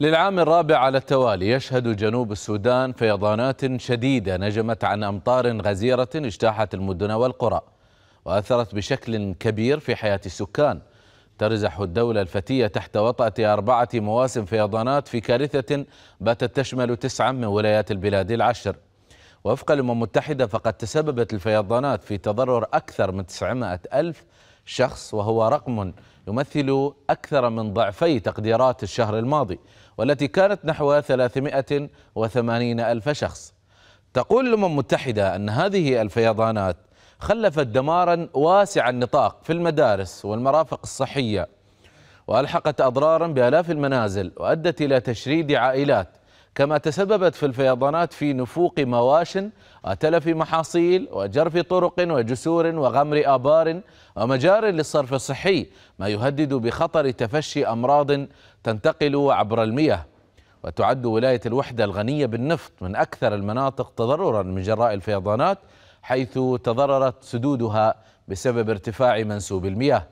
للعام الرابع على التوالي يشهد جنوب السودان فيضانات شديدة نجمت عن أمطار غزيرة اجتاحت المدن والقرى وأثرت بشكل كبير في حياة السكان ترزح الدولة الفتية تحت وطأة أربعة مواسم فيضانات في كارثة باتت تشمل تسعة من ولايات البلاد العشر وفق الأمم المتحدة فقد تسببت الفيضانات في تضرر أكثر من 900 ألف شخص وهو رقم يمثل أكثر من ضعفي تقديرات الشهر الماضي والتي كانت نحو 380 ألف شخص تقول الأمم المتحدة أن هذه الفيضانات خلفت دمارا واسع النطاق في المدارس والمرافق الصحية وألحقت أضرارا بآلاف المنازل وأدت إلى تشريد عائلات كما تسببت في الفيضانات في نفوق مواش وتلف محاصيل وجرف طرق وجسور وغمر آبار ومجار للصرف الصحي ما يهدد بخطر تفشي أمراض تنتقل عبر المياه وتعد ولاية الوحدة الغنية بالنفط من أكثر المناطق تضررا من جراء الفيضانات حيث تضررت سدودها بسبب ارتفاع منسوب المياه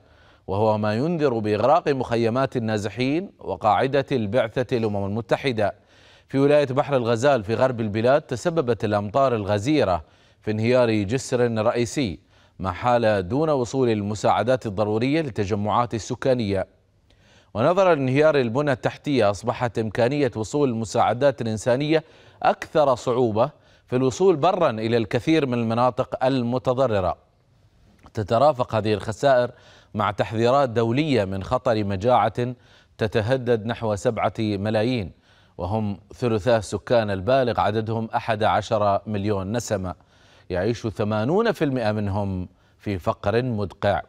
وهو ما ينذر بإغراق مخيمات النازحين وقاعدة البعثة الأمم المتحدة في ولاية بحر الغزال في غرب البلاد تسببت الأمطار الغزيرة في انهيار جسر رئيسي ما حال دون وصول المساعدات الضرورية للتجمعات السكانية ونظرا لانهيار البنى التحتية أصبحت إمكانية وصول المساعدات الإنسانية أكثر صعوبة في الوصول برا إلى الكثير من المناطق المتضررة تترافق هذه الخسائر مع تحذيرات دولية من خطر مجاعة تتهدد نحو سبعة ملايين وهم ثلثا سكان البالغ عددهم 11 مليون نسمة يعيش 80% منهم في فقر مدقع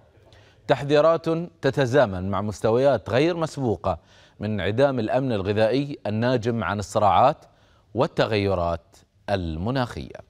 تحذيرات تتزامن مع مستويات غير مسبوقة من انعدام الأمن الغذائي الناجم عن الصراعات والتغيرات المناخيه